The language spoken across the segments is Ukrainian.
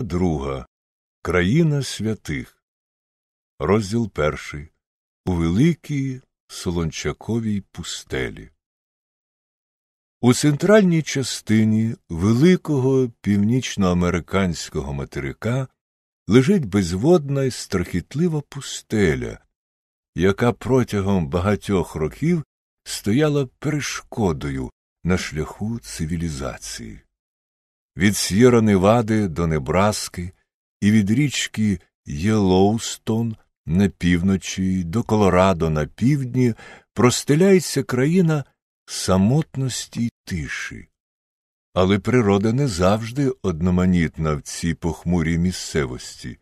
Друга Країна святих. Розділ перший У великій Солончаковій пустелі. У центральній частині великого північноамериканського материка лежить безводна і страхітлива пустеля, яка протягом багатьох років стояла перешкодою на шляху цивілізації від сєра Невади до Небраски і від річки Єлоустон на півночі до Колорадо на півдні простеляється країна самотності й тиші. Але природа не завжди одноманітна в цій похмурій місцевості.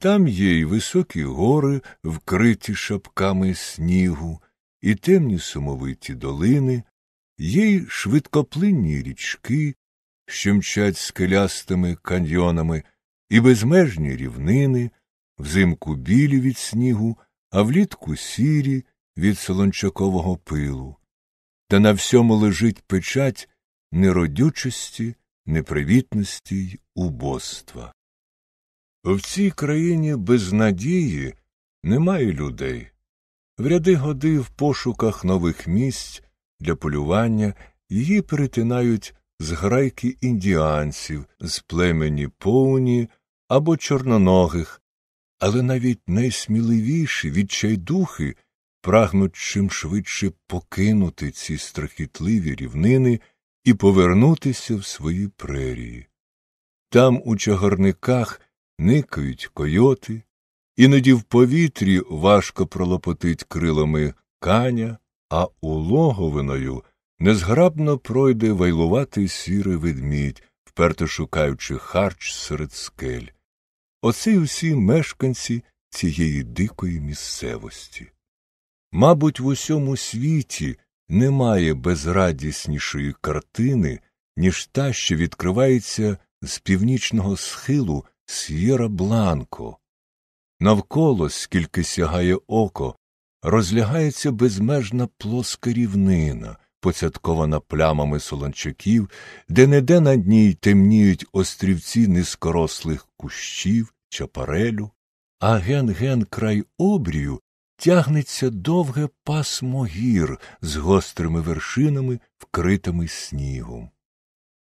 Там є й високі гори, вкриті шапками снігу, і темні сумовиті долини, є й швидкоплинні річки, що мчать скелястими каньйонами, і безмежні рівнини, взимку білі від снігу, а влітку сірі від солончакового пилу. Та на всьому лежить печать неродючості, непривітності й убоства. В цій країні без надії немає людей. В ряди годи в пошуках нових місць для полювання її перетинають зграйки індіанців з племені повні або чорноногих, але навіть найсміливіші відчайдухи прагнуть чим швидше покинути ці страхітливі рівнини і повернутися в свої прерії. Там у чагарниках никають койоти, іноді в повітрі важко пролопотить крилами каня, а улоговиною незграбно пройде вайлуватий сірий ведмідь, вперто шукаючи харч серед скель. Оце й усі мешканці цієї дикої місцевості. Мабуть, в усьому світі немає безрадіснішої картини, ніж та, що відкривається з північного схилу С'єра Бланко. Навколо, скільки сягає око, розлягається безмежна плоска рівнина поцяткована плямами солончаків, де неде на дній темніють острівці низкорослих кущів, чапарелю, а ген-ген край обрію тягнеться довге пасмо гір з гострими вершинами, вкритими снігом.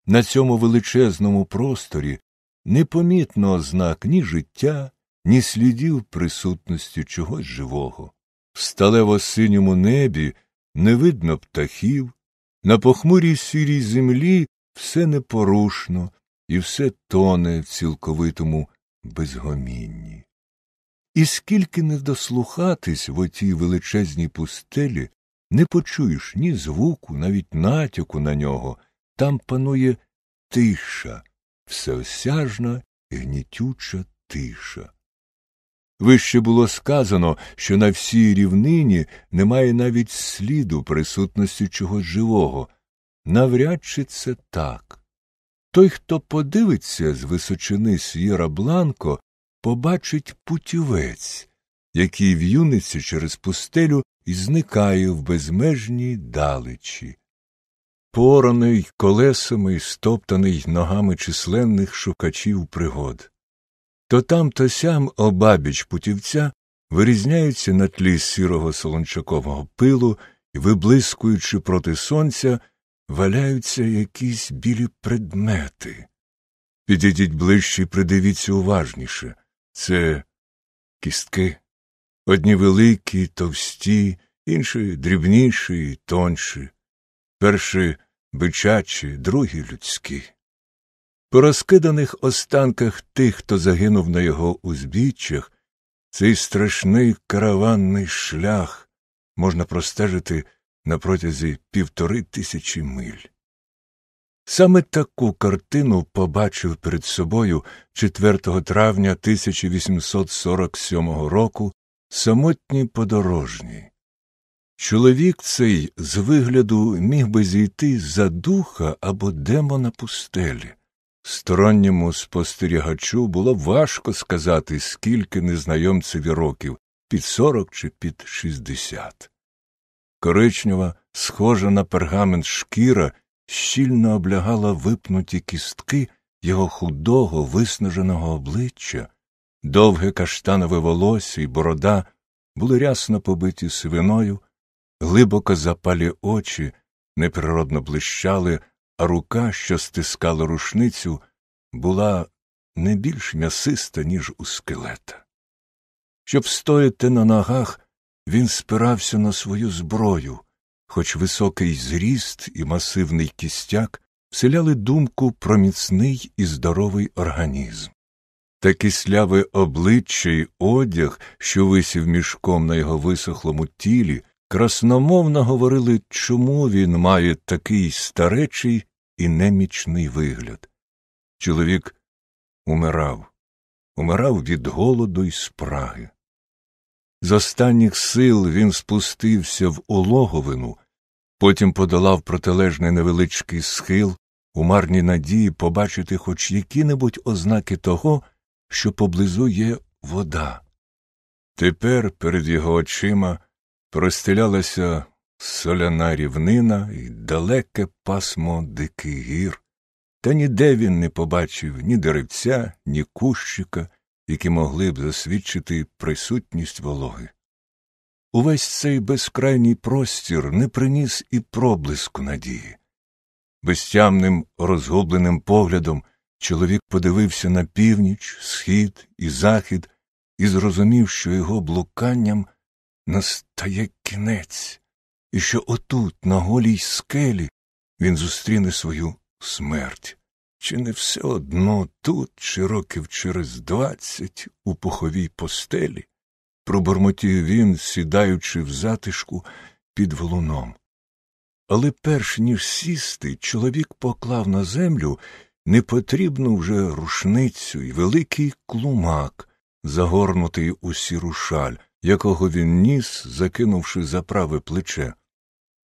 На цьому величезному просторі непомітно ознак ні життя, ні слідів присутності чогось живого. В сталево синьому небі не видно птахів, на похмурій сірій землі все непорушно і все тоне в цілковитому безгомінні. І скільки не дослухатись в отій величезній пустелі, не почуєш ні звуку, навіть натяку на нього, там панує тиша, всеосяжна, гнітюча тиша. Вище було сказано, що на всій рівнині немає навіть сліду присутності чогось живого. Навряд чи це так. Той, хто подивиться з височини С'єра Бланко, побачить путівець, який в'юниться через пустелю і зникає в безмежній далечі. Пораний колесами і стоптаний ногами численних шукачів пригод то там, то сям обабіч путівця вирізняються на тлі сірого солончакового пилу і, виблискуючи проти сонця, валяються якісь білі предмети. Підійдіть ближче і придивіться уважніше це кістки, одні великі, товсті, інші дрібніші і тонші, перші бичачі, другі людські. По розкиданих останках тих, хто загинув на його узбіччях, цей страшний караванний шлях можна простежити на протязі півтори тисячі миль. Саме таку картину побачив перед собою 4 травня 1847 року самотній подорожній. Чоловік цей з вигляду міг би зійти за духа або демона пустелі. Сторонньому спостерігачу було важко сказати, скільки незнайомцеві років під сорок чи під шістдесят. Коричнева, схожа на пергамент шкіра, щільно облягала випнуті кістки його худого, виснаженого обличчя, довге каштанове волосся і борода були рясно побиті свиною, глибоко запалі очі неприродно блищали рука, що стискала рушницю, була не більш м'ясиста, ніж у скелета. Щоб стояти на ногах, він спирався на свою зброю, хоч високий зріст і масивний кістяк вселяли думку про міцний і здоровий організм. Та кисляве обличчя й одяг, що висів мішком на його висохлому тілі, красномовно говорили, чому він має такий старечий і немічний вигляд. Чоловік умирав, умирав від голоду й спраги. З останніх сил він спустився в улоговину, потім подолав протилежний невеличкий схил у марній надії побачити хоч які-небудь ознаки того, що поблизу є вода. Тепер перед його очима простелялася соляна рівнина і далеке пасмо диких гір, та ніде він не побачив ні деревця, ні кущика, які могли б засвідчити присутність вологи. Увесь цей безкрайній простір не приніс і проблиску надії. Безтямним розгубленим поглядом чоловік подивився на північ, схід і захід і зрозумів, що його блуканням настає кінець і що отут, на голій скелі, він зустріне свою смерть. Чи не все одно тут, чи років через двадцять, у поховій постелі, пробурмотів він, сідаючи в затишку під валуном. Але перш ніж сісти, чоловік поклав на землю непотрібну вже рушницю і великий клумак, загорнутий у сіру шаль, якого він ніс, закинувши за праве плече.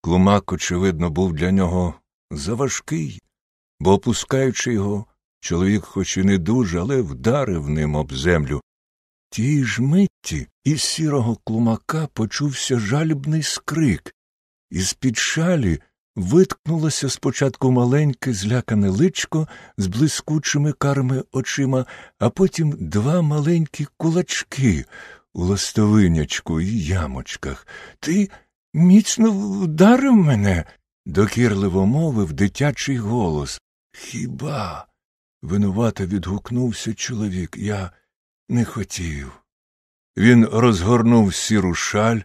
Клумак, очевидно, був для нього заважкий, бо, опускаючи його, чоловік, хоч і не дуже, але вдарив ним об землю. Тієї ж митті із сірого клумака почувся жалібний скрик, І з під шалі виткнулося спочатку маленьке злякане личко з блискучими карими очима, а потім два маленькі кулачки, у ластовинячку і ямочках. Ти міцно вдарив мене, докірливо мовив дитячий голос. Хіба? винувато відгукнувся чоловік. Я не хотів. Він розгорнув сіру шаль,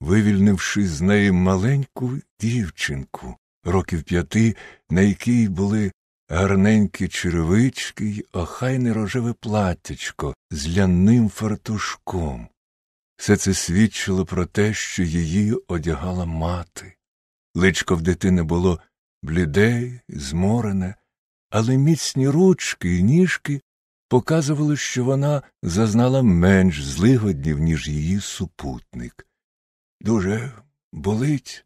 вивільнивши з неї маленьку дівчинку, років п'яти, на якій були гарненькі черевички й охайне рожеве платтячко з лянним фартушком. Все це свідчило про те, що її одягала мати. Личко в дитини було бліде, зморене, але міцні ручки й ніжки показували, що вона зазнала менш злигоднів, ніж її супутник. Дуже болить,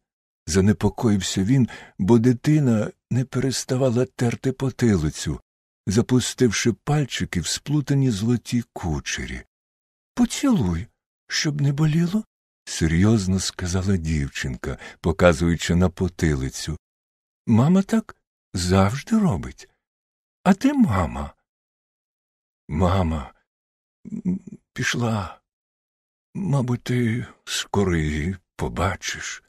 занепокоївся він, бо дитина не переставала терти потилицю, запустивши пальчики в сплутані золоті кучері. Поцілуй, щоб не боліло, серйозно сказала дівчинка, показуючи на потилицю. Мама так завжди робить. А ти мама. Мама, пішла. Мабуть, ти скоро побачиш.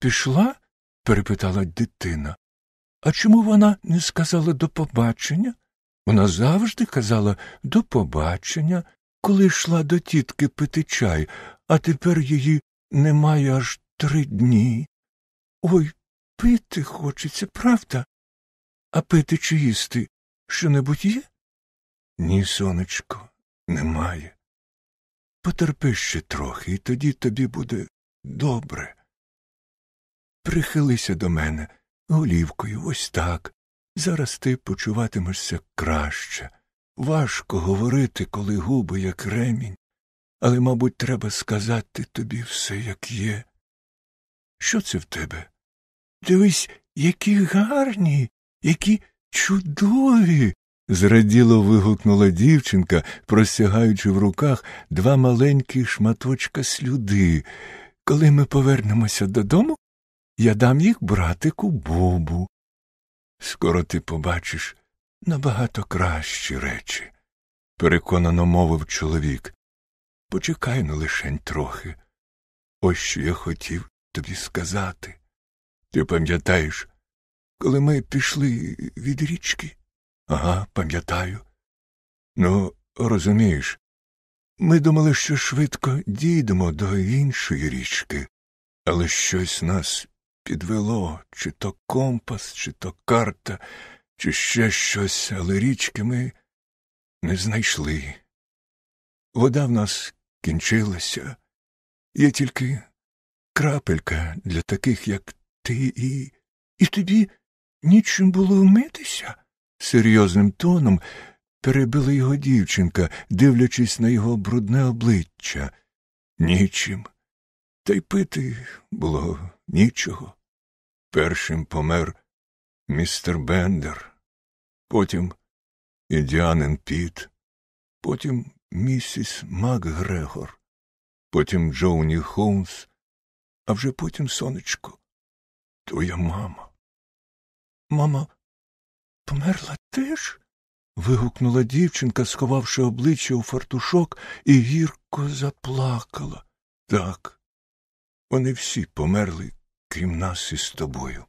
Пішла? перепитала дитина. А чому вона не сказала до побачення? Вона завжди казала до побачення, коли йшла до тітки пити чай, а тепер її немає аж три дні. Ой, пити хочеться, правда? А пити чи їсти що небудь є? Ні, сонечко, немає. Потерпи ще трохи, і тоді тобі буде добре прихилися до мене голівкою, ось так. Зараз ти почуватимешся краще. Важко говорити, коли губи, як ремінь, але, мабуть, треба сказати тобі все, як є. Що це в тебе? Дивись, які гарні, які чудові. зраділо вигукнула дівчинка, простягаючи в руках два маленькі шматочка слюди. Коли ми повернемося додому, я дам їх братику Бобу. Скоро ти побачиш набагато кращі речі, переконано мовив чоловік. Почекай ну лишень трохи. Ось що я хотів тобі сказати. Ти пам'ятаєш, коли ми пішли від річки? Ага, пам'ятаю. Ну, розумієш, ми думали, що швидко дійдемо до іншої річки, але щось нас підвело, чи то компас, чи то карта, чи ще щось, але річки ми не знайшли. Вода в нас кінчилася, є тільки крапелька для таких, як ти, і І тобі нічим було вмитися? серйозним тоном перебила його дівчинка, дивлячись на його брудне обличчя. Нічим. Та й пити було нічого. Першим помер містер Бендер, потім і Піт, потім місіс Макгрегор, потім Джоуні Холмс, а вже потім сонечко. Твоя мама. Мама, померла теж? вигукнула дівчинка, сховавши обличчя у фартушок, і гірко заплакала. Так, вони всі померли крім нас із тобою.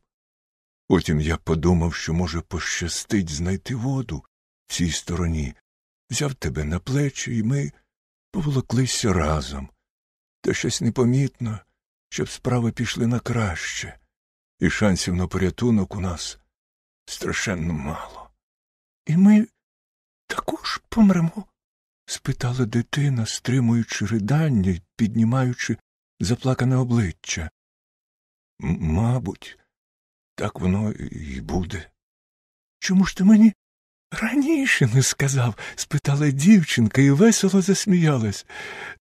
Потім я подумав, що, може, пощастить знайти воду в цій стороні, взяв тебе на плечі, і ми поволоклися разом. Та щось непомітно, щоб справи пішли на краще, і шансів на порятунок у нас страшенно мало. І ми також помремо? спитала дитина, стримуючи ридання й піднімаючи заплакане обличчя. Мабуть, так воно й буде. Чому ж ти мені раніше не сказав? спитала дівчинка і весело засміялась.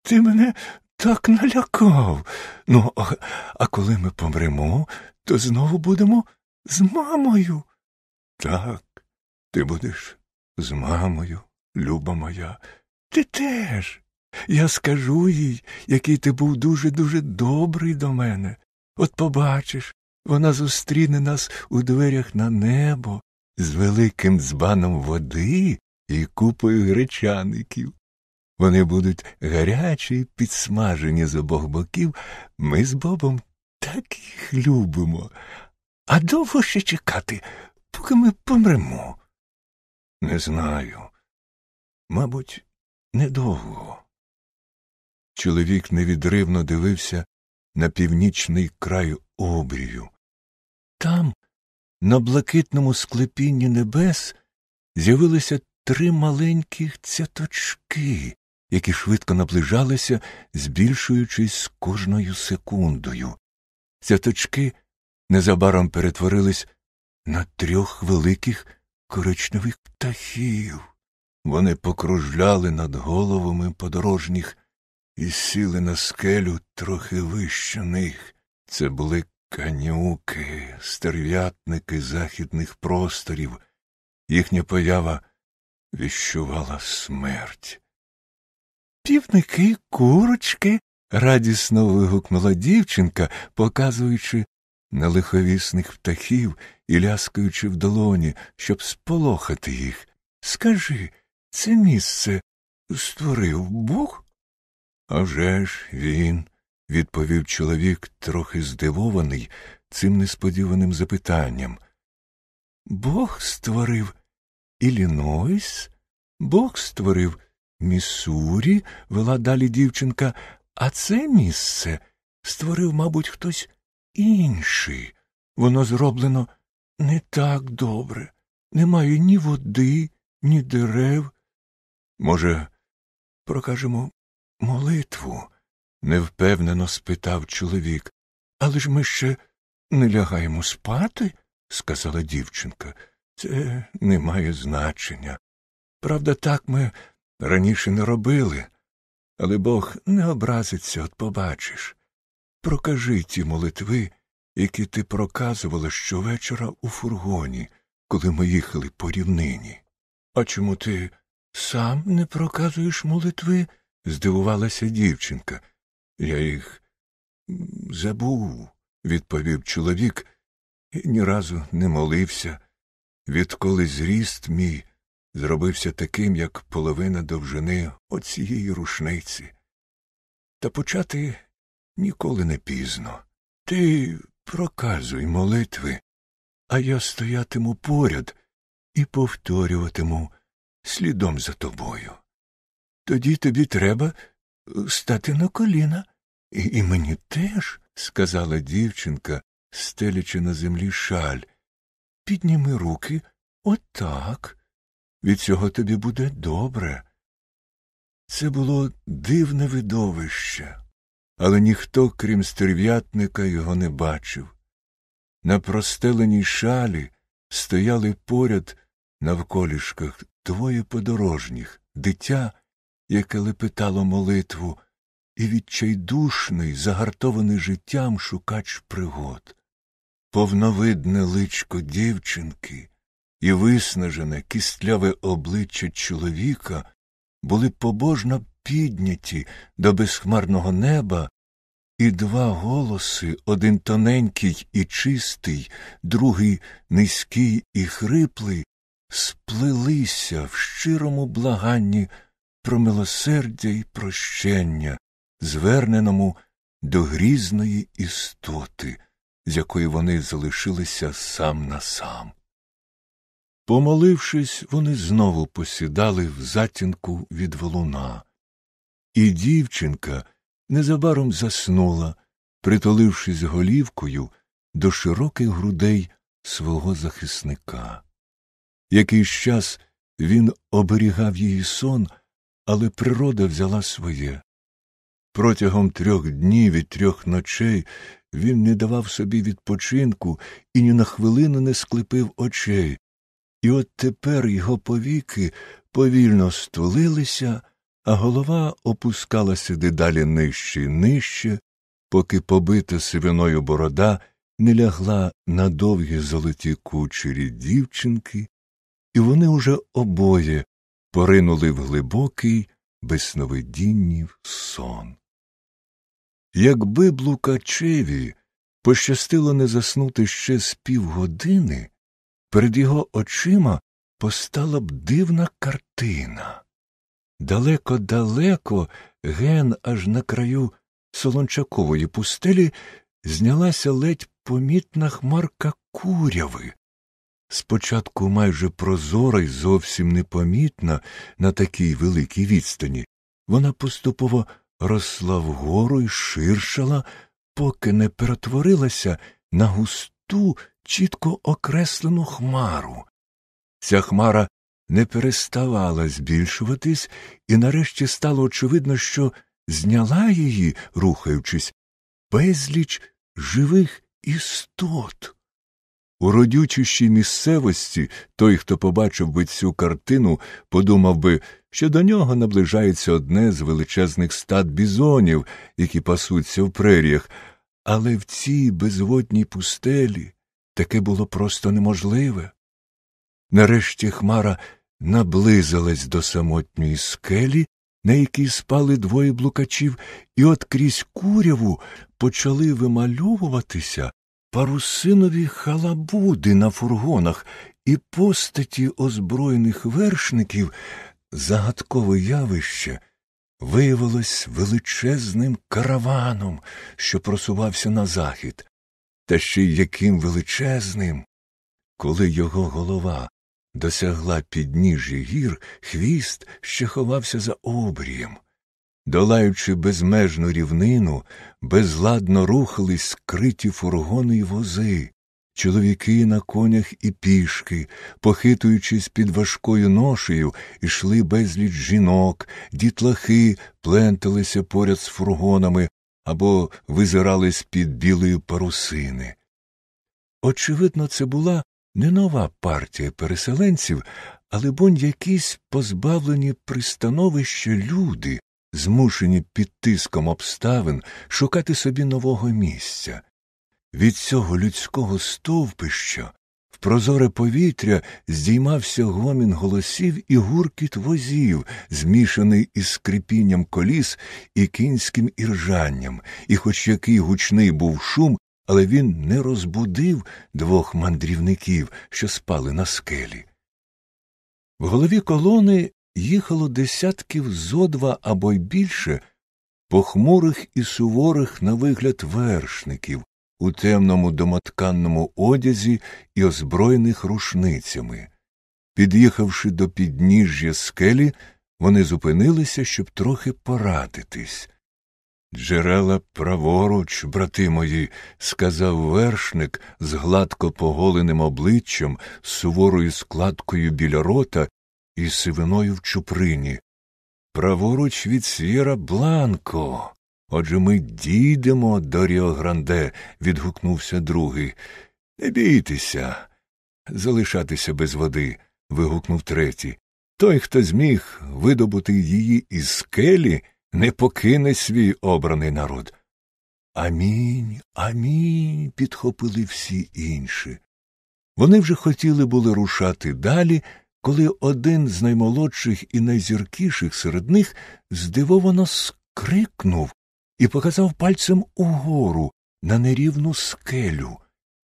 Ти мене так налякав. Ну, а, а коли ми помремо, то знову будемо з мамою. Так, ти будеш з мамою, люба моя. Ти теж. Я скажу їй, який ти був дуже дуже добрий до мене. От побачиш, вона зустріне нас у дверях на небо з великим дзбаном води і купою гречаників. Вони будуть гарячі й підсмажені з обох боків. Ми з бобом так їх любимо. А довго ще чекати, поки ми помремо? Не знаю. Мабуть, недовго. Чоловік невідривно дивився на північний край обрію. Там, на блакитному склепінні небес, з'явилися три маленькі цяточки, які швидко наближалися, збільшуючись з кожною секундою. Цяточки незабаром перетворились на трьох великих коричневих птахів. Вони покружляли над головами подорожніх, і сіли на скелю трохи вище них. Це були канюки, стерв'ятники західних просторів. Їхня поява віщувала смерть. Півники, курочки. радісно вигукнула дівчинка, показуючи на лиховісних птахів і ляскаючи в долоні, щоб сполохати їх. Скажи, це місце створив Бог? «А вже ж він, відповів чоловік, трохи здивований цим несподіваним запитанням. Бог створив Іллінойс, Бог створив Міссурі, вела далі дівчинка, а це місце створив, мабуть, хтось інший. Воно зроблено не так добре. Немає ні води, ні дерев. Може, прокажемо Молитву? невпевнено спитав чоловік. Але ж ми ще не лягаємо спати, сказала дівчинка. Це не має значення. Правда, так ми раніше не робили, але Бог не образиться, от побачиш. Прокажи ті молитви, які ти проказувала щовечора у фургоні, коли ми їхали по рівнині. А чому ти сам не проказуєш молитви? здивувалася дівчинка. Я їх забув, відповів чоловік, і ні разу не молився. Відколи зріст мій зробився таким, як половина довжини оцієї рушниці. Та почати ніколи не пізно. Ти проказуй молитви, а я стоятиму поряд і повторюватиму слідом за тобою. Тоді тобі треба е, стати на коліна. І мені теж, сказала дівчинка, стелячи на землі шаль. Підніми руки отак. Від цього тобі буде добре. Це було дивне видовище, але ніхто, крім стерв'ятника, його не бачив. На простеленій шалі стояли поряд на вколішках двоє подорожніх дитя яке лепетало молитву, і відчайдушний, загартований життям шукач пригод. Повновидне личко дівчинки і виснажене кістляве обличчя чоловіка були побожно підняті до безхмарного неба, і два голоси один тоненький і чистий, другий низький і хриплий, сплелися в щирому благанні про милосердя і прощення, зверненому до грізної істоти, з якої вони залишилися сам на сам. Помолившись, вони знову посідали в затінку від валуна, і дівчинка незабаром заснула, притулившись голівкою до широких грудей свого захисника. Якийсь час він оберігав її сон, але природа взяла своє. Протягом трьох днів і трьох ночей він не давав собі відпочинку і ні на хвилину не склепив очей, і от тепер його повіки повільно стулилися, а голова опускалася дедалі нижче і нижче, поки побита сивиною борода не лягла на довгі золоті кучері дівчинки, і вони уже обоє поринули в глибокий безсновидіннів сон. Якби блукачеві пощастило не заснути ще з півгодини, перед його очима постала б дивна картина. Далеко далеко ген аж на краю солончакової пустелі знялася ледь помітна хмарка куряви, спочатку майже прозора й зовсім непомітна на такій великій відстані, вона поступово росла вгору й ширшала, поки не перетворилася на густу, чітко окреслену хмару. Ця хмара не переставала збільшуватись, і нарешті стало очевидно, що зняла її, рухаючись, безліч живих істот. У родючущій місцевості той, хто побачив би цю картину, подумав би, що до нього наближається одне з величезних стад бізонів, які пасуться в преріях, але в цій безводній пустелі таке було просто неможливе. Нарешті Хмара наблизилась до самотньої скелі, на якій спали двоє блукачів, і от крізь куряву почали вимальовуватися парусинові халабуди на фургонах і постаті озброєних вершників загадкове явище виявилось величезним караваном, що просувався на захід, та ще й яким величезним, коли його голова досягла підніжжя гір, хвіст ще ховався за обрієм долаючи безмежну рівнину, безладно рухались скриті фургони й вози, чоловіки на конях і пішки, похитуючись під важкою ношею, ішли безліч жінок, дітлахи пленталися поряд з фургонами або визирали з під білої парусини. Очевидно, це була не нова партія переселенців, але бонь якісь позбавлені пристановища люди, змушені під тиском обставин шукати собі нового місця. Від цього людського стовпища в прозоре повітря здіймався гомін голосів і гуркіт возів, змішаний із скрипінням коліс і кінським іржанням, і хоч який гучний був шум, але він не розбудив двох мандрівників, що спали на скелі. В голові колони їхало десятків зо два або й більше похмурих і суворих на вигляд вершників у темному домотканному одязі і озброєних рушницями. Під'їхавши до підніжжя скелі, вони зупинилися, щоб трохи порадитись. Джерела праворуч, брати мої, сказав вершник з гладко поголеним обличчям, з суворою складкою біля рота і сивиною в чуприні. Праворуч від Сєра Бланко. Отже ми дійдемо до Ріогранде. відгукнувся другий. Не бійтеся. Залишатися без води. вигукнув третій. Той, хто зміг видобути її із скелі, не покине свій обраний народ. Амінь, амінь. підхопили всі інші. Вони вже хотіли були рушати далі, коли один з наймолодших і найзіркіших серед них здивовано скрикнув і показав пальцем угору на нерівну скелю,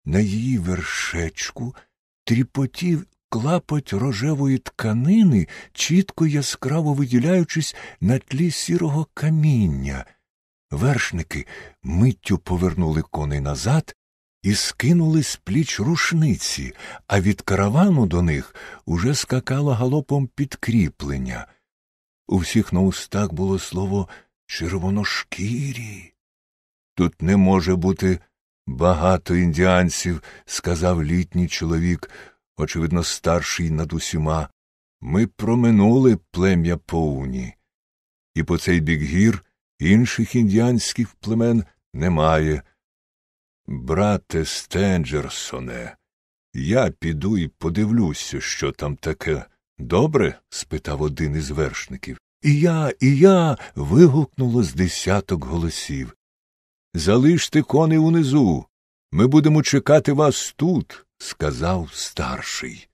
на її вершечку тріпотів клапоть рожевої тканини, чітко яскраво виділяючись на тлі сірого каміння. Вершники миттю повернули коней назад і скинули з пліч рушниці, а від каравану до них уже скакало галопом підкріплення. У всіх на устах було слово червоношкірі. Тут не може бути багато індіанців, сказав літній чоловік, очевидно, старший над усіма. Ми проминули плем'я поуні. І по цей бік гір інших індіанських племен немає. Брате Стенджерсоне, я піду і подивлюся, що там таке. Добре? спитав один із вершників. І я, і я. вигукнуло з десяток голосів. Залиште кони унизу. Ми будемо чекати вас тут, сказав старший.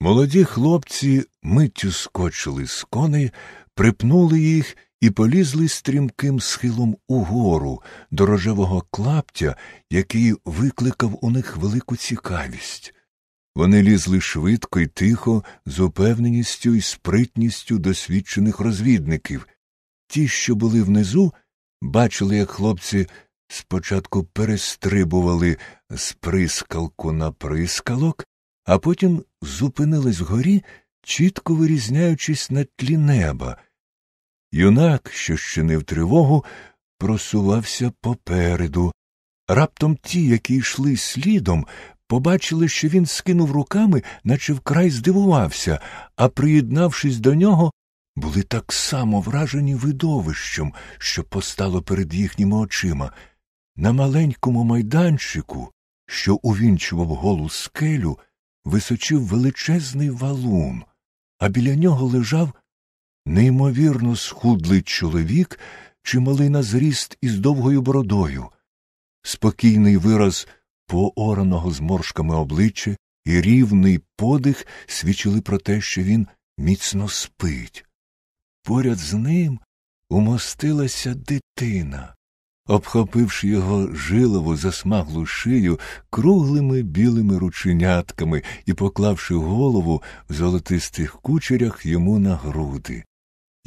Молоді хлопці миттю скочили з коней, припнули їх і полізли стрімким схилом угору до рожевого клаптя, який викликав у них велику цікавість. Вони лізли швидко і тихо, з упевненістю і спритністю досвідчених розвідників. Ті, що були внизу, бачили, як хлопці спочатку перестрибували з прискалку на прискалок, а потім зупинились вгорі, чітко вирізняючись на тлі неба, Юнак, що щинив тривогу, просувався попереду. Раптом ті, які йшли слідом, побачили, що він скинув руками, наче вкрай здивувався, а, приєднавшись до нього, були так само вражені видовищем, що постало перед їхніми очима. На маленькому майданчику, що увінчував голу скелю, височив величезний валун, а біля нього лежав Неймовірно схудлий чоловік, чималий на зріст із довгою бородою, спокійний вираз поораного зморшками обличчя і рівний подих свідчили про те, що він міцно спить. Поряд з ним умостилася дитина, обхопивши його жилову засмаглу шию круглими білими рученятками і поклавши голову в золотистих кучерях йому на груди.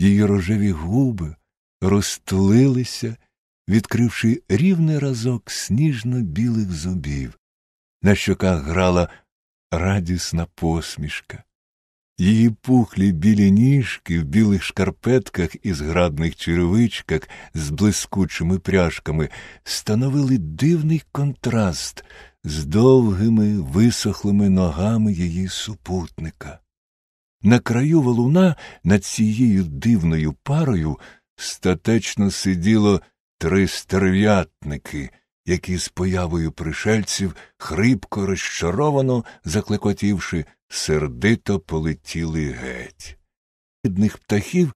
Її рожеві губи розтлилися, відкривши рівний разок сніжно-білих зубів. На щоках грала радісна посмішка. Її пухлі білі ніжки в білих шкарпетках і зградних черевичках з блискучими пряжками становили дивний контраст з довгими висохлими ногами її супутника. На краю валуна над цією дивною парою статечно сиділо три стерв'ятники, які з появою пришельців, хрипко розчаровано заклекотівши, сердито полетіли геть. Бідних птахів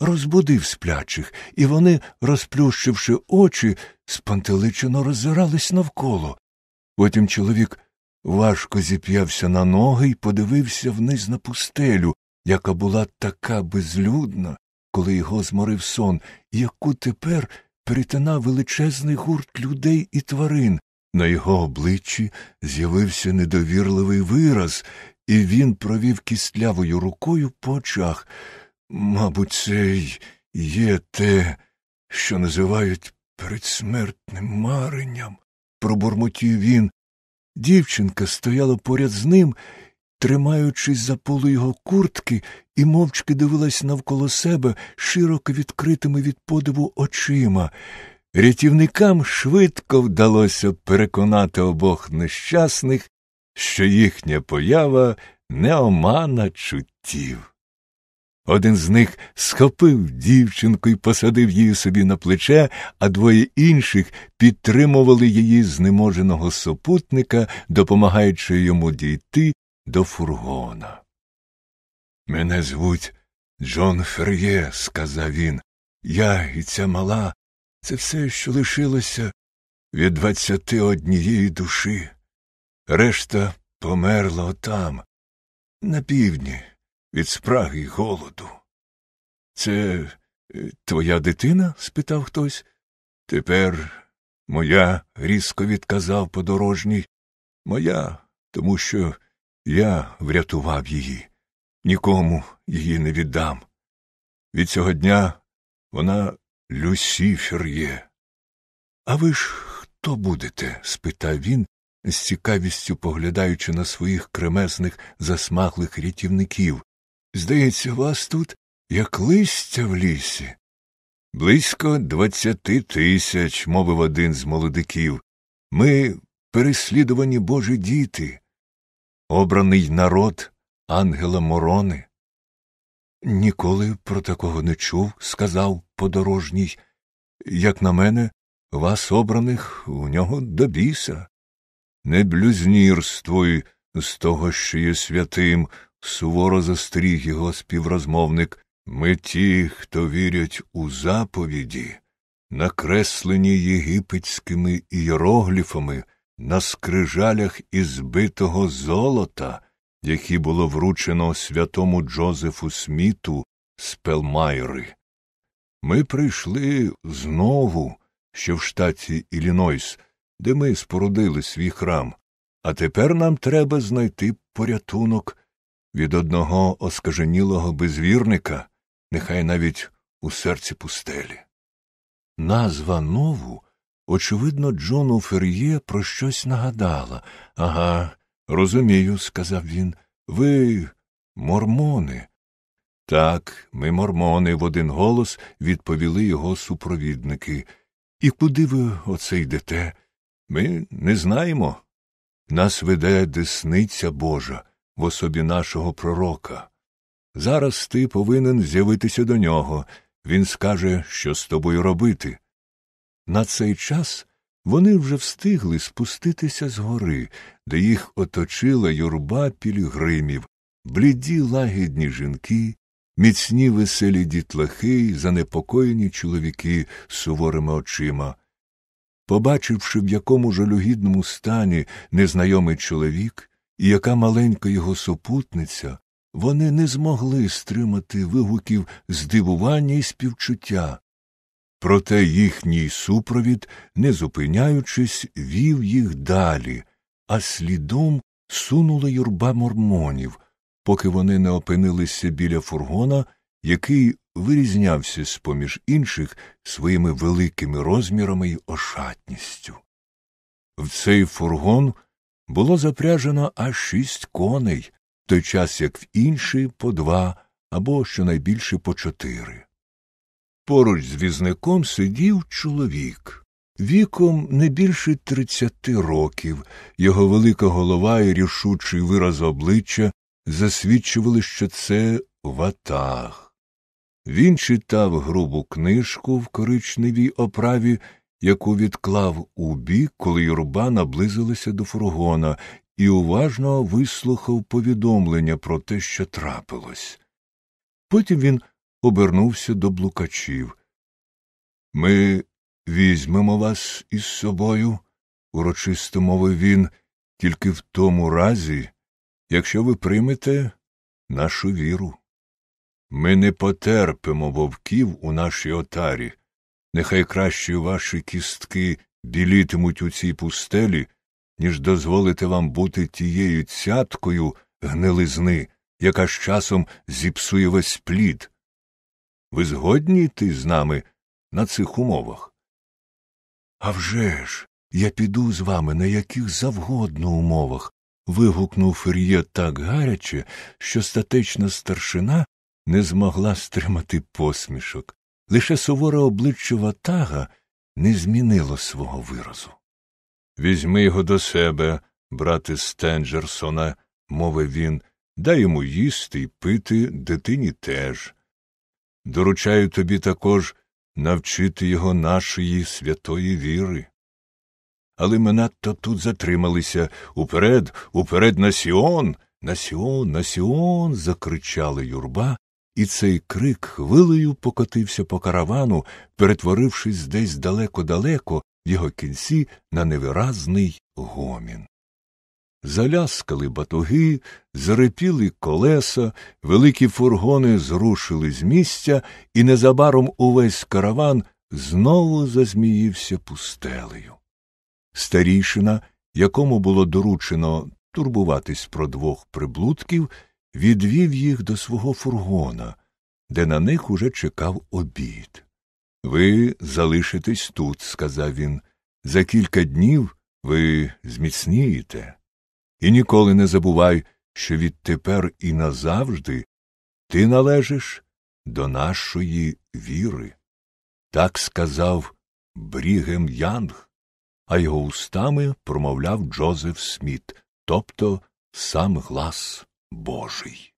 розбудив сплячих, і вони, розплющивши очі, спантеличено роззирались навколо. Потім чоловік важко зіп'явся на ноги і подивився вниз на пустелю, яка була така безлюдна, коли його зморив сон, яку тепер перетинав величезний гурт людей і тварин. На його обличчі з'явився недовірливий вираз, і він провів кістлявою рукою по очах. Мабуть, це й є те, що називають передсмертним маренням, пробурмотів він, Дівчинка стояла поряд з ним, тримаючись за полу його куртки, і мовчки дивилась навколо себе широко відкритими від подиву очима. Рятівникам швидко вдалося переконати обох нещасних, що їхня поява не омана чуттів. Один з них схопив дівчинку і посадив її собі на плече, а двоє інших підтримували її знеможеного супутника, допомагаючи йому дійти до фургона. Мене звуть Джон Фер'є, сказав він. Я і ця мала це все, що лишилося від двадцяти однієї душі. Решта померла отам, на півдні від спраги й голоду. Це е, твоя дитина? спитав хтось. Тепер моя, різко відказав подорожній. Моя, тому що я врятував її, нікому її не віддам. Від цього дня вона Люсі є. А ви ж хто будете? спитав він, з цікавістю поглядаючи на своїх кремезних засмаглих рятівників, Здається, вас тут як листя в лісі. Близько двадцяти тисяч, мовив один з молодиків. Ми переслідувані Божі діти, обраний народ ангела Морони. Ніколи про такого не чув, сказав подорожній. Як на мене, вас обраних у нього до біса. Не блюзнірствуй з того, що є святим, суворо застріг його співрозмовник. Ми ті, хто вірять у заповіді, накреслені єгипетськими іерогліфами на скрижалях ізбитого золота, які було вручено святому Джозефу Сміту з Пелмайри. Ми прийшли знову, що в штаті Іллінойс, де ми спорудили свій храм, а тепер нам треба знайти порятунок від одного оскаженілого безвірника, нехай навіть у серці пустелі. Назва нову, очевидно, Джону Фер'є про щось нагадала. Ага, розумію, сказав він. Ви мормони. Так, ми мормони, в один голос відповіли його супровідники. І куди ви оце йдете? Ми не знаємо. Нас веде Десниця Божа в особі нашого пророка. Зараз ти повинен з'явитися до нього, він скаже, що з тобою робити. На цей час вони вже встигли спуститися з гори, де їх оточила юрба пілігримів, бліді лагідні жінки, міцні веселі дітлахи й занепокоєні чоловіки з суворими очима. Побачивши, в якому жалюгідному стані незнайомий чоловік, і яка маленька його супутниця, вони не змогли стримати вигуків здивування і співчуття. Проте їхній супровід, не зупиняючись, вів їх далі, а слідом сунула юрба мормонів, поки вони не опинилися біля фургона, який вирізнявся з поміж інших своїми великими розмірами й ошатністю. В цей фургон було запряжено аж шість коней, той час як в інші по два або щонайбільше по чотири. Поруч з візником сидів чоловік. Віком не більше тридцяти років його велика голова і рішучий вираз обличчя засвідчували, що це ватаг. Він читав грубу книжку в коричневій оправі яку відклав у бік, коли юрба наблизилася до фургона, і уважно вислухав повідомлення про те, що трапилось. Потім він обернувся до блукачів. Ми візьмемо вас із собою, урочисто мовив він, тільки в тому разі, якщо ви приймете нашу віру. Ми не потерпимо вовків у нашій отарі нехай краще ваші кістки білітимуть у цій пустелі, ніж дозволити вам бути тією цяткою гнилизни, яка з часом зіпсує весь плід. Ви згодні йти з нами на цих умовах? «А вже ж, я піду з вами на яких завгодно умовах. вигукнув Фер'є так гаряче, що статечна старшина не змогла стримати посмішок. Лише суворе обличчя ватага не змінило свого виразу. Візьми його до себе, брате Стенджерсона, мовив він, дай йому їсти і пити дитині теж. Доручаю тобі також навчити його нашої святої віри. Але ми надто тут затрималися уперед, уперед на Сіон, на Сіон, на Сіон. закричала юрба, і цей крик хвилею покотився по каравану, перетворившись десь далеко-далеко в його кінці на невиразний гомін. Заляскали батуги, зарепіли колеса, великі фургони зрушили з місця, і незабаром увесь караван знову зазміївся пустелею. Старішина, якому було доручено турбуватись про двох приблудків, відвів їх до свого фургона, де на них уже чекав обід. Ви залишитесь тут, сказав він. За кілька днів ви зміцнієте. І ніколи не забувай, що відтепер і назавжди ти належиш до нашої віри. Так сказав Брігем Янг, а його устами промовляв Джозеф Сміт, тобто сам глас. Божий.